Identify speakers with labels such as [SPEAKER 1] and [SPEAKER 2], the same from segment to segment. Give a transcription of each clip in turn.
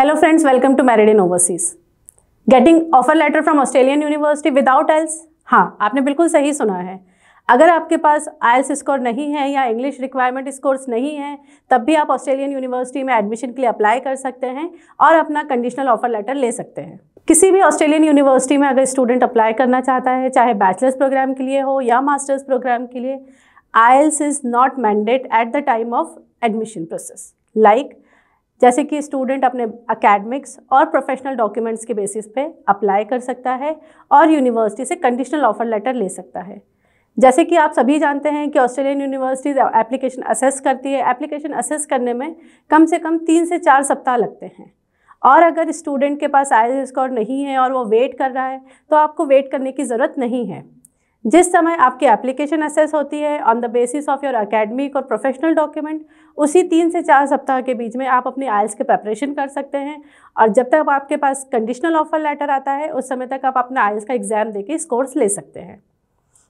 [SPEAKER 1] Hello friends welcome to married in overseas getting offer letter from Australian university without IELTS? हाँ, आपने बिल्कुल सही सुना है अगर आपके पास आयल्स स्कोर नहीं है या इंग्लिश रिक्वायरमेंट स्कोर्स नहीं है तब भी आप ऑस्ट्रेलियन यूनिवर्सिटी में एडमिशन के लिए अप्लाई कर सकते हैं और अपना कंडीशनल ऑफर लेटर ले सकते हैं किसी भी ऑस्ट्रेलियन यूनिवर्सिटी में अगर स्टूडेंट अप्लाई करना चाहता है चाहे बैचलर्स प्रोग्राम के लिए हो या मास्टर्स प्रोग्राम के लिए IELTS is not mandate at the time of admission process like जैसे कि स्टूडेंट अपने अकेडमिक्स और प्रोफेशनल डॉक्यूमेंट्स के बेसिस पे अप्लाई कर सकता है और यूनिवर्सिटी से कंडीशनल ऑफर लेटर ले सकता है जैसे कि आप सभी जानते हैं कि ऑस्ट्रेलियन यूनिवर्सिटीज़ एप्लीकेशन असेस करती है एप्लीकेशन असेस करने में कम से कम तीन से चार सप्ताह लगते हैं और अगर स्टूडेंट के पास आई स्कोर नहीं है और वो वेट कर रहा है तो आपको वेट करने की ज़रूरत नहीं है जिस समय आपकी एप्लीकेशन असेस होती है on the basis of your academic और प्रोफेशनल डॉक्यूमेंट उसी तीन से चार सप्ताह के बीच में आप अपनी आयल्स के प्रेपरेशन कर सकते हैं और जब तक आपके पास कंडीशनल ऑफर लेटर आता है उस समय तक आप अपना आयल्स का एग्ज़ाम देके स्कोर्स ले सकते हैं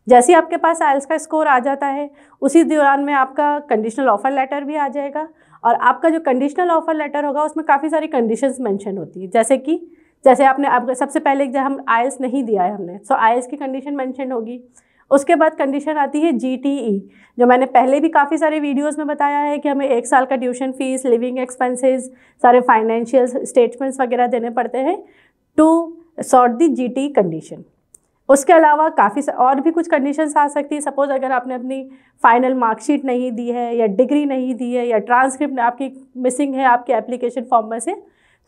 [SPEAKER 1] जैसे ही आपके पास आयल्स का स्कोर आ जाता है उसी दौरान में आपका कंडीशनल ऑफर लेटर भी आ जाएगा और आपका जो कंडीशनल ऑफर लेटर होगा उसमें काफ़ी सारी कंडीशंस मेंशन होती है जैसे कि जैसे आपने आप सबसे पहले जब हम आई नहीं दिया है हमने सो आयल्स की कंडीशन मैंशन होगी उसके बाद कंडीशन आती है जी e, जो मैंने पहले भी काफ़ी सारे वीडियोस में बताया है कि हमें एक साल का ट्यूशन फीस लिविंग एक्सपेंसेस सारे फाइनेंशियल स्टेटमेंट्स वगैरह देने पड़ते हैं टू सॉर्ट दी जी कंडीशन उसके अलावा काफ़ी और भी कुछ कंडीशंस आ सकती है सपोज़ अगर आपने अपनी फाइनल मार्कशीट नहीं दी है या डिग्री नहीं दी है या ट्रांसक्रिप्ट आपकी मिसिंग है आपके एप्लीकेशन फॉर्म में से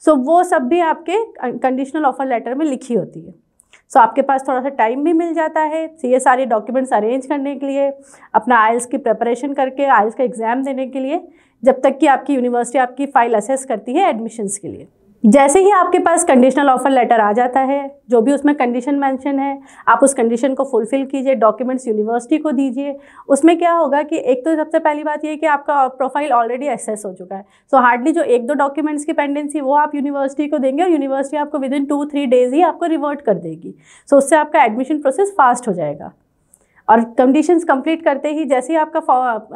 [SPEAKER 1] सो so, वो सब भी आपके कंडीशनल ऑफर लेटर में लिखी होती है सो so, आपके पास थोड़ा सा टाइम भी मिल जाता है तो ये सारे डॉक्यूमेंट्स अरेंज करने के लिए अपना आयल्स की प्रिपरेशन करके आयल्स का एग्ज़ाम देने के लिए जब तक कि आपकी यूनिवर्सिटी आपकी फ़ाइल असेस करती है एडमिशन्स के लिए जैसे ही आपके पास कंडीशनल ऑफर लेटर आ जाता है जो भी उसमें कंडीशन मेंशन है आप उस कंडीशन को फुलफिल कीजिए डॉक्यूमेंट्स यूनिवर्सिटी को दीजिए उसमें क्या होगा कि एक तो सबसे पहली बात यह कि आपका प्रोफाइल ऑलरेडी एक्सेस हो चुका है सो so, हार्डली जो एक दो डॉक्यूमेंट्स की पेंडेंसी वो आप यूनिवर्सिटी को देंगे और यूनिवर्सिटी आपको within two three days ही आपको रिवर्ट कर देगी सो so, उससे आपका एडमिशन प्रोसेस फास्ट हो जाएगा और कंडीशंस कंप्लीट करते ही जैसे ही आपका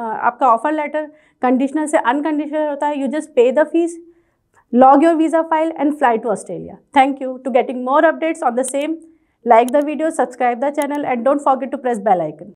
[SPEAKER 1] आपका ऑफर लेटर कंडीशनल से अनकंडीशनल होता है you just pay the fees log your visa file and fly to Australia. Thank you. To getting more updates on the same, like the video, subscribe the channel and don't forget to press bell icon.